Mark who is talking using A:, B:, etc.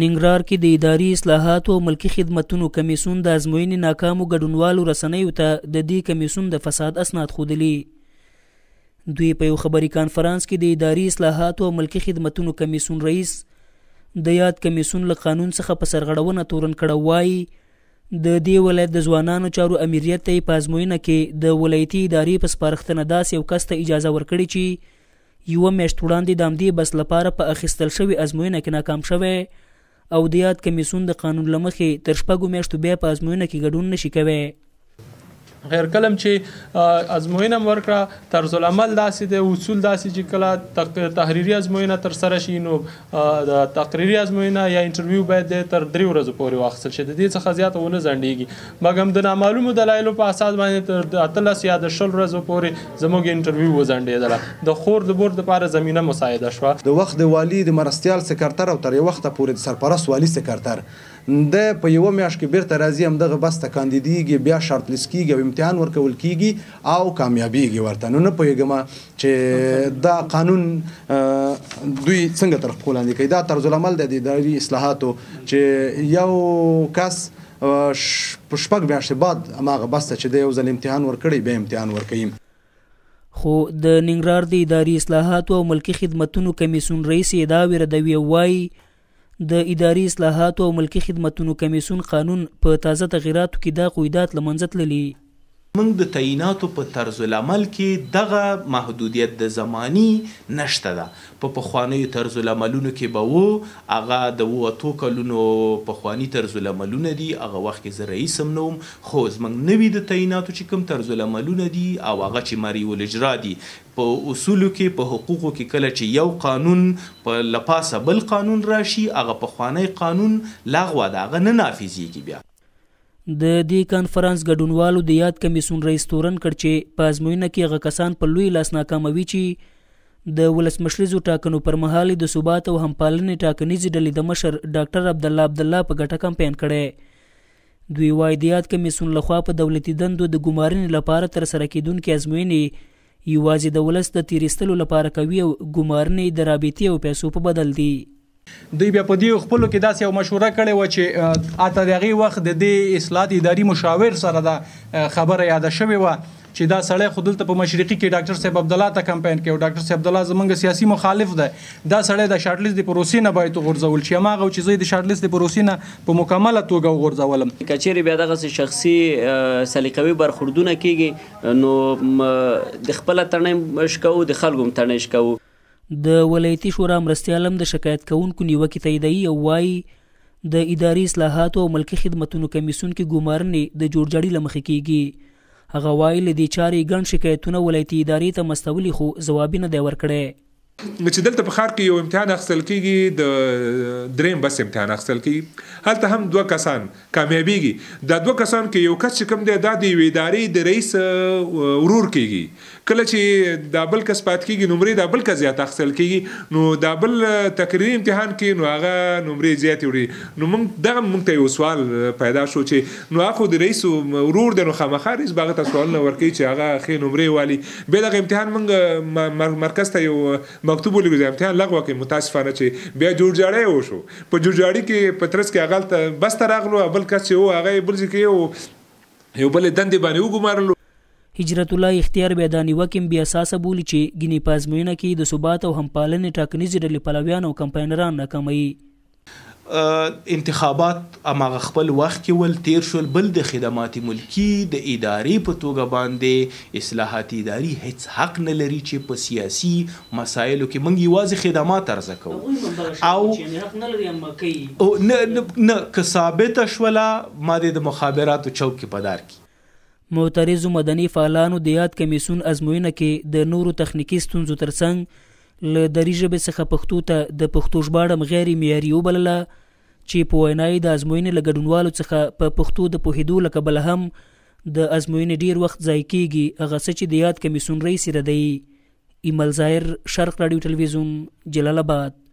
A: ننګرهار کې د اداري اصلاحاتو او ملکی خدمتونو کمیسون د ازموینې ناکامو ګډونوالو رسنیو ته د دې کمیسون د فساد اسناد خودلی دوی په یو خبري کانفرنس کې د اداري اصلاحاتو او ملکی خدمتونو کمیسون رئیس د یاد کمیسون له قانون څخه په سرغړونه تورن کړه وایي د دې ولایت د ځوانانو چارو امریت ته په ازموینه کې د ولایتي ادارې په سپارښتنه داسې یو کس ته اجازه ورکړې چې یوه میاشت وړاندې د همدې بس لپاره په اخیستل شوي ازموینه کې ناکام شوی او د یاد کمیسون د قانون لمخې تر شپږو میاشتو بیا په ازموینه کې ګډون نشي کوي غیر کلم چې ازموینه ورکړه طرز
B: العمل داسې د اصول داسې چې کله تحریری ازموینه تر سره شي نو د تقریری ازموینه یا انټرویو باید تر درې ورځې پورې واخیستل شي د دې څخه زیات ونه ځنډیږي مګم د نامعلومو دلایلو په اساس باندې تر اتلس یا د شل ورځو پورې زموږ انټرویو
C: وځنډېدله د خور د بور لپاره زمینه مساعده شوه د وخت د والی د مرستیال سکرتر او تر یو وخته پورې د سرپرست والی سکرتر د په یو میاشت کې بیرته راځي هم دغه بس ته کاندیدیږي بیا شارت لیست کیږي او امتحان ورکول کیږي او کامیابیږي ورته نو نه پوهیږم چې دا قانون دوی څنګه طرف کولاندې کوي دا طرز العمل د اداري اصلاحاتو چې یو کس شپږ میاشتې بعد هماغه بس ته چې د یو ځل امتحان ورکړي بیا امتحان ورکوي
A: خو د ننګرهار د اداري اصلاحاتو او ملکی خدمتونو کمیسون رئیس دا ویردوی وای د اداري اصلاحاتو او ملکی خدمتونو کمیسون قانون په تازه تغیراتو کې دا قویدات لمنځه تللي موږ د تعیناتو په طرز العمل کې دغه
B: محدودیت د زمانی نشته ده په پخوانیو طرز العملونو کې به وو هغه د ووتو کلونو پخوانی طرز العملونه دي هغه وخت کې زه رئیس هم نه وم خو زموږ نوي د تعیناتو چې کوم طرز العملونه دي او هغه چې مریو الاجرا دي په اصولو کې په حقوقو کې کله چې یو قانون په لپاسه بل قانون راشي هغه پخوانی قانون لغوه ده هغه نه نافذیږي بیا
A: د دې کانفرنس ګډونوالو د یاد کمیسون رئیس تورن کړ چې په ازموینه کې هغه کسان په لوی لاس ناکاموي چې د ولسمشریزو ټاکنو پر مهال د ثبات او همپالنې ټاکنیزې ډلې د مشر ډاکټر عبد الله عبد الله په ګټه کمپاین کړي دوی وايي د یاد کمیسون لخوا په دولتي دندو د ګمارنې لپاره تر سره کیدونکې ازموینې یوازې د ولس د تیریستلو لپاره کوي او ګمارنې د رابطې او پیسو په بدل دي دوی بیا په دې خپل کې داسې یو مشوره کړې و چې اته دغه وخت د دې اصلاحات اداري
C: مشاور سره دا خبره یاد شوې و چې دا سړی خودلته په مشرقي کې ډاکټر صاحب عبد الله ته کمپاین کوي ډاکټر صاحب عبد الله زمونږ سیاسي مخالف دی دا سړی د شارټلیست د پروسی نه باید غورځول شي ما غو چې زه د شارټلیست د پروسی نه په مکمله توګه غورځولم
A: کچېری بیا دغه شخصي سلیقوي برخوردونه کیږي نو د خپل تنه مشکو د خلګو تنه مشکو د ولایتي شورا مرستیالم د شکایت کوونکو نیوکې تاییدوي او وایي د اداري اصلاحاتو او ملکي خدمتونو کمیسیون کې ګمارنې د جوړجاړي لمخې کیږي هغه وایي لدې چارې ګڼ شکایتونه ولایتي ادارې ته مستولي خو ځواب نه دی ورکړی
D: چې دلته په خار کې یو امتحان اخیستل کیږي د دریم بس امتحان اخیستل کیږي هلته هم دوه کسان کامیابیږي دا دوه کسان کې یو کس چې کوم دی دا د یوې ادارې د رئیس ورور کیږي کله چې دا بل کس پات کیږي نمرې دا بل کس زیات اخیستل کیږي نو دا بل تقریري امتحان کې نو هغه نمرې زیات وړي نو موږ دغه موږ ته یو سوال پیدا شو چې نو هغه د رئیس ورور د نو خامخا رئیس باغ ته سوال نه ورکوي چې هغه خې نمرې والی به دغه امتحان موږ مرکز ته یو مکتوب ولګوځم ته لغوه کې متاسفانه چې بیا جوړجاړی وشو په جوړجاړی کې پترس کې اغل بس تراغلو بل کس یو هغه بل ځکه یو یو بل دند باندې وګمارلو
A: هجرت الله اختیار بیدانی وکم بیا اساسه بولی چې گینی پازمینه کې د ثبات او همپالنې ټاکنیز ډلې پلویان او کمپاینران ناکامي
B: انتخابات امغه خپل وخت کې ول تیر شول بل د خدماتي ملکی د ادارې په توګه باندې اصلاحاتي اداري هیڅ حق نه لري چې په سیاسي مسایلو کې موږ یوازې خدمات ارزه کوو او نه نه که ثابت شولا ماده د مخابراتو چوک کې پدار کی
A: معترض مدني فعالانو د یاد کمیسون ازموینه کې د نورو تخنیکی ستونزو ترڅنګ ل دری ژبې څخه پښتو ته د پښتو ژباړم غیر معیاري وبلله چې په وینای د ازموینې لګډونوالو څخه په پښتو د پوهیدو لکبل هم د ازموینې ډیر وخت ځای کیږي هغه څه چې د یاد کمیسون رئیس ردی ایمل ظاهر شرق رادیو ټلویزیون جلال آباد